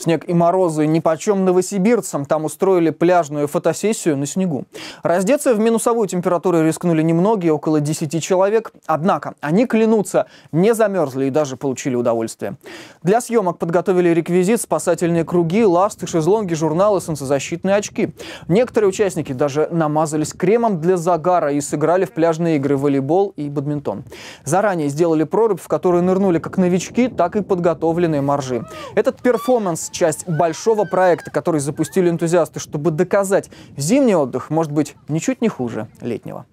Снег и морозы нипочем новосибирцам. Там устроили пляжную фотосессию на снегу. Раздеться в минусовую температуру рискнули немногие, около 10 человек. Однако они, клянутся, не замерзли и даже получили удовольствие. Для съемок подготовили реквизит, спасательные круги, ласты, шезлонги, журналы, солнцезащитные очки. Некоторые участники даже намазались кремом для загара и сыграли в пляжные игры волейбол и бадминтон. Заранее сделали прорубь, в которую нырнули как новички, так и подготовленные моржи. Этот перформанс часть большого проекта, который запустили энтузиасты, чтобы доказать, зимний отдых может быть ничуть не хуже летнего.